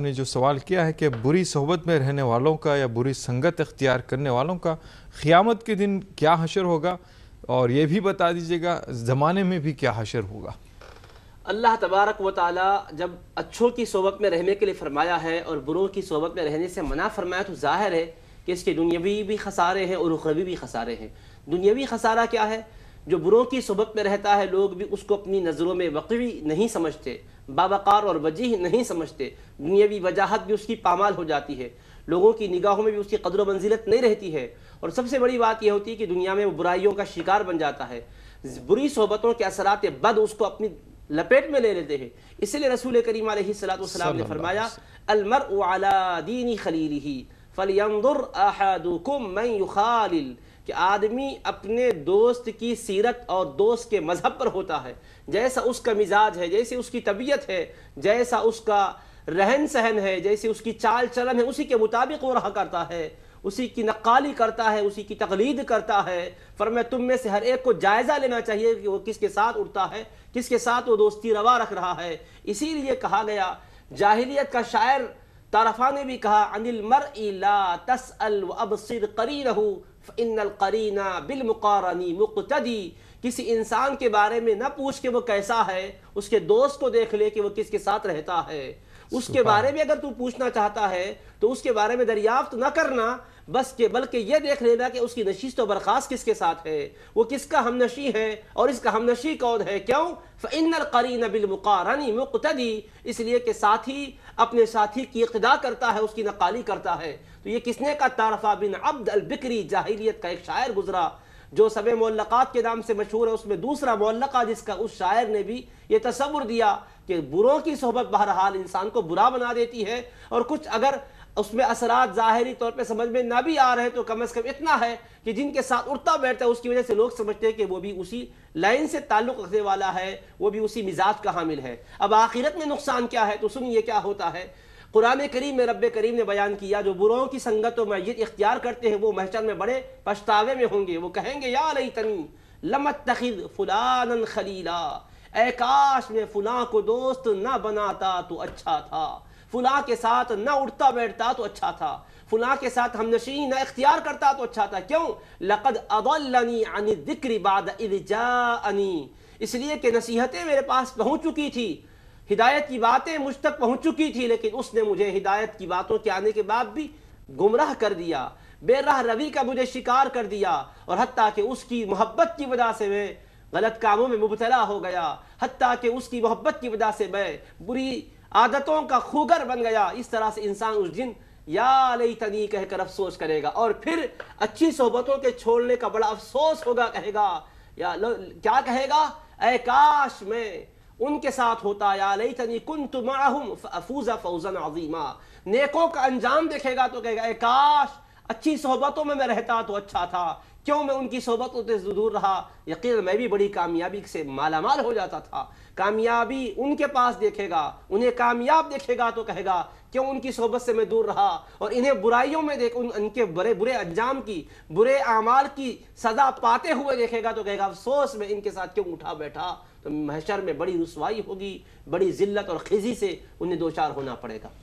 ने जो सवाल किया है कि बुरी सोहबत में रहने वालों का या बुरी संगत अख्तियार करने वालों का क़ियामत के दिन क्या हशर होगा और ये भी बता दीजिएगा ज़माने में भी क्या हशर होगा अल्लाह तबारक व ताली जब अच्छों की सोबत में रहने के लिए फरमाया है और बुरों की सोबत में रहने से मना फरमाया तो ज़ाहिर है कि इसके दुनियावी भी खसारे हैं और उखरवी भी खसारे हैं दुनियावी खसारा क्या है जो बुरों की सोबत में रहता है लोग भी उसको अपनी नज़रों में वक़ी नहीं समझते बाबाकार और वजीह नहीं समझते दुनियावी वजाहत भी उसकी पामाल हो जाती है लोगों की निगाहों में भी उसकी कदर मंजिलत नहीं रहती है और सबसे बड़ी बात यह होती है कि दुनिया में वो बुराइयों का शिकार बन जाता है बुरी सोहबतों के असरात बद उसको अपनी लपेट में ले लेते हैं इसलिए रसूल करीम सलाम ने फरमाया अलमर दीनी खलील ही फलियंदुर कि आदमी अपने दोस्त की सीरत और दोस्त के मज़हब पर होता है जैसा उसका मिजाज है जैसी उसकी तबीयत है जैसा उसका रहन सहन है जैसी उसकी चाल चलन है उसी के मुताबिक वो रहा करता है उसी की नकाली करता है उसी की तकलीद करता है पर मैं तुम में से हर एक को जायज़ा लेना चाहिए कि वो किसके साथ उड़ता है किसके साथ वो दोस्ती रवा रख रहा है इसीलिए कहा गया जाहिलियत का शायर तारफा ने भी कहा अनिल मर अल अब सिर करी रहू इन करीना बिल मुकारनी मुकतदी किसी इंसान के बारे में न पूछ के वो कैसा है उसके दोस्त को देख ले कि वो किसके साथ रहता है उसके बारे में अगर तू पूछना चाहता है तो उसके बारे में दरियाफ्त न करना बस के बल्कि यह देख लेना कि उसकी नशीस तो बर्खास्त किसके साथ है वो किसका हमनशी है और इसका हमनशी कौन है क्यों फ़िन नबिल बिलमकारनी मुक्तदी इसलिए कि साथी अपने साथी की इकदा करता है उसकी नकाली करता है तो ये किसने का तारफा बिन अब्द अलबिक्री जाहिलियत का एक शायर गुजरा जो सब मोलकात के नाम से मशहूर है उसमें दूसरा मोलका जिसका उस शायर ने भी ये तस्वुर दिया कि बुरों की सोहबत बहरहाल इंसान को बुरा बना देती है और कुछ अगर उसमें असरात ज़ाहरी तौर पे समझ में ना भी आ रहे तो कम अज़ कम इतना है कि जिनके साथ उड़ता बैठता है उसकी वजह से लोग समझते हैं कि वो भी उसी लाइन से ताल्लुक़ रखने वाला है वो भी उसी मिजाज का हामिल है अब आखिरत में नुकसान क्या है तो सुनिए क्या होता है कुरान करीम में रब करीम ने बयान किया जो बुरों की संगत और मैत इख्तियार करते हैं वो महचर में बड़े पछतावे में होंगे वो कहेंगे या रही तनी लमत तखिद फुलान खलीला ए काश में फुला को दोस्त ना बनाता तो अच्छा था फुला के साथ ना उठता बैठता तो अच्छा था फुला के साथ हम नशी ना इख्तियार करता तो अच्छा था क्यों लकद अदलनी बाद इसलिए कि नसीहतें मेरे पास पहुंच चुकी थी हिदायत की बातें मुझ तक पहुंच चुकी थी लेकिन उसने मुझे हिदायत की बातों के आने के बाद भी गुमराह कर दिया बेरह रवि का मुझे शिकार कर दिया और हती कि उसकी मोहब्बत की वजह से मैं गलत कामों में मुबतला हो गया हती कि उसकी मोहब्बत की वजह से मैं बुरी आदतों का खूगर बन गया इस तरह से इंसान उस दिन या लई तनी कहकर अफसोस करेगा और फिर अच्छी सोहबतों के छोड़ने का बड़ा अफसोस होगा कहेगा या क्या कहेगा ए काश में उनके साथ होता या लई तनी कुन तुम फूजा फौजन अजीमा नेकों का अंजाम देखेगा तो कहेगा ए काश अच्छी सोहबतों में मैं रहता तो अच्छा था क्यों मैं उनकी सोहबतों से दूर रहा यकीन मैं भी बड़ी कामयाबी से मालामाल हो जाता था कामयाबी उनके पास देखेगा उन्हें कामयाब देखेगा तो कहेगा क्यों उनकी सोहबत से मैं दूर रहा और इन्हें बुराइयों में देख उन, उनके बड़े बुरे अंजाम की बुरे आमाल की सज़ा पाते हुए देखेगा तो कहेगा अफसोस में इनके साथ क्यों उठा बैठा तो महशर में बड़ी रसवाई होगी बड़ी जिल्लत और खिजी से उन्हें दो चार होना पड़ेगा